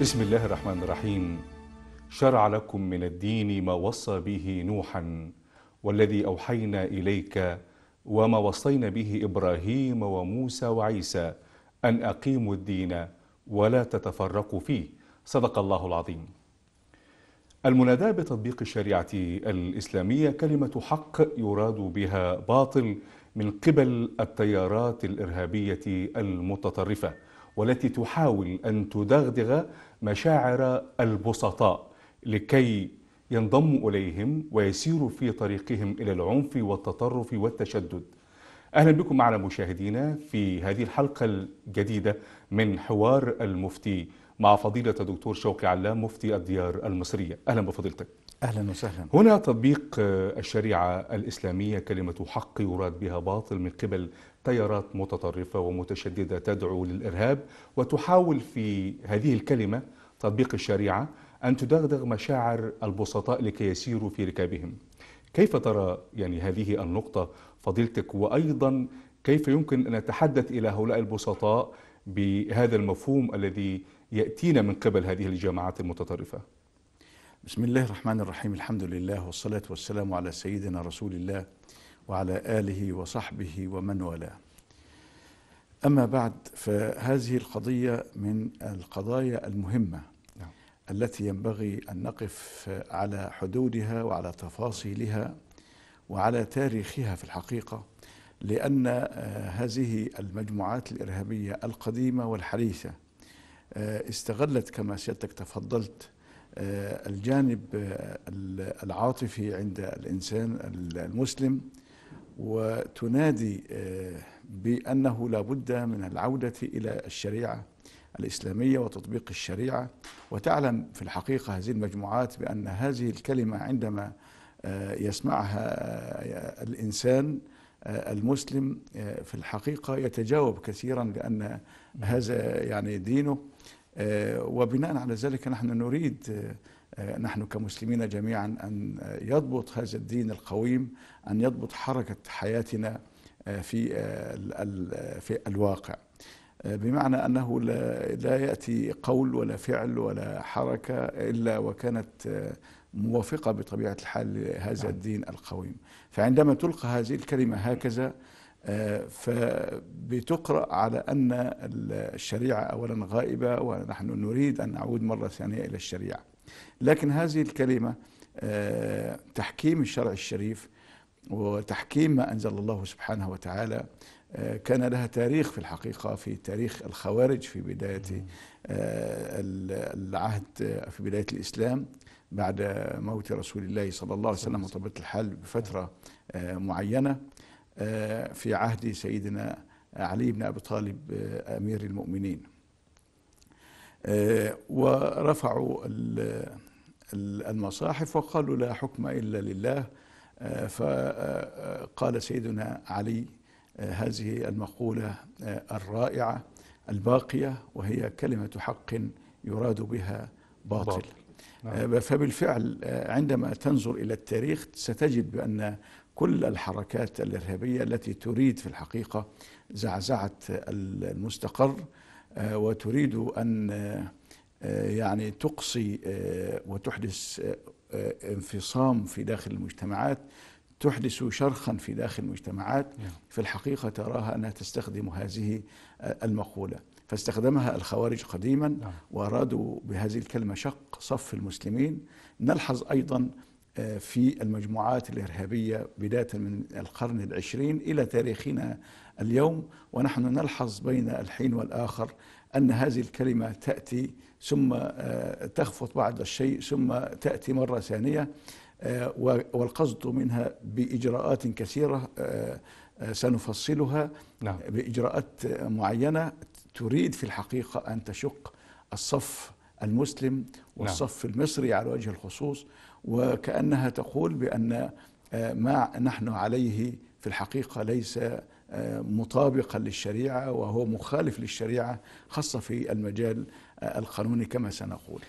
بسم الله الرحمن الرحيم شرع لكم من الدين ما وصى به نوحا والذي اوحينا اليك وما وصينا به ابراهيم وموسى وعيسى ان اقيموا الدين ولا تتفرقوا فيه صدق الله العظيم المناداة بتطبيق الشريعة الإسلامية كلمة حق يراد بها باطل من قبل التيارات الإرهابية المتطرفة والتي تحاول أن تدغدغ مشاعر البسطاء لكي ينضموا إليهم ويسيروا في طريقهم إلى العنف والتطرف والتشدد أهلا بكم معنا مشاهدينا في هذه الحلقة الجديدة من حوار المفتي مع فضيلة الدكتور شوقي علام مفتي الديار المصرية أهلا بفضيلتك أهلا وسهلا هنا تطبيق الشريعة الإسلامية كلمة حق يراد بها باطل من قبل تيارات متطرفة ومتشددة تدعو للإرهاب وتحاول في هذه الكلمة تطبيق الشريعة أن تدغدغ مشاعر البسطاء لكي يسيروا في ركابهم كيف ترى يعني هذه النقطة فضيلتك وأيضا كيف يمكن أن نتحدث إلى هؤلاء البسطاء بهذا المفهوم الذي يأتينا من قبل هذه الجماعات المتطرفة بسم الله الرحمن الرحيم الحمد لله والصلاة والسلام على سيدنا رسول الله وعلى آله وصحبه ومن والاه أما بعد فهذه القضية من القضايا المهمة نعم. التي ينبغي أن نقف على حدودها وعلى تفاصيلها وعلى تاريخها في الحقيقة لأن آه، هذه المجموعات الإرهابية القديمة والحديثة آه، استغلت كما سيادتك تفضلت آه، الجانب آه، العاطفي عند الإنسان المسلم وتنادي بأنه لا بد من العودة إلى الشريعة الإسلامية وتطبيق الشريعة وتعلم في الحقيقة هذه المجموعات بأن هذه الكلمة عندما يسمعها الإنسان المسلم آه، في الحقيقة يتجاوب كثيرا لأن هذا يعني دينه آه، وبناء على ذلك نحن نريد آه، نحن كمسلمين جميعا أن يضبط هذا الدين القويم أن يضبط حركة حياتنا في في الواقع آه، بمعنى أنه لا, يأتي قول ولا فعل ولا حركة إلا وكانت آه، موافقة بطبيعة الحال لهذا نعم. الدين القويم فعندما تلقى هذه الكلمة هكذا آه، فبتقرأ على أن الشريعة أولا غائبة ونحن نريد أن نعود مرة ثانية إلى الشريعة لكن هذه الكلمة تحكيم الشرع الشريف وتحكيم ما أنزل الله سبحانه وتعالى آه، كان لها تاريخ في الحقيقة في تاريخ الخوارج في بداية آه، العهد آه، في بداية الإسلام بعد موت رسول الله صلى الله عليه وسلم وطبيعة الحال بفترة معينة في عهد سيدنا علي بن أبي طالب أمير المؤمنين ورفعوا المصاحف وقالوا لا حكم إلا لله آه، فقال آه، آه، سيدنا علي هذه المقولة الرائعة الباقية وهي كلمة حق يراد بها باطل, باطل. نعم. فبالفعل عندما تنظر إلى التاريخ ستجد بأن كل الحركات الإرهابية التي تريد في الحقيقة زعزعة المستقر وتريد أن يعني تقصي وتحدث آه، انفصام في داخل المجتمعات تحدث شرخا في داخل المجتمعات نعم. في الحقيقة تراها أنها تستخدم هذه آه، المقولة فاستخدمها الخوارج قديما نعم. وأرادوا بهذه الكلمة شق صف المسلمين نلحظ أيضا آه، في المجموعات الإرهابية بداية من القرن العشرين إلى تاريخنا اليوم ونحن نلحظ بين الحين والآخر أن هذه الكلمة تأتي ثم آه، تخفض بعض الشيء ثم تأتي مرة ثانية آه، والقصد منها بإجراءات كثيرة آه، سنفصلها نعم. بإجراءات معينة تريد في الحقيقة أن تشق الصف المسلم نعم. والصف المصري على وجه الخصوص وكأنها تقول بأن ما نحن عليه في الحقيقة ليس مطابقا للشريعة وهو مخالف للشريعة خاصة في المجال القانوني كما سنقول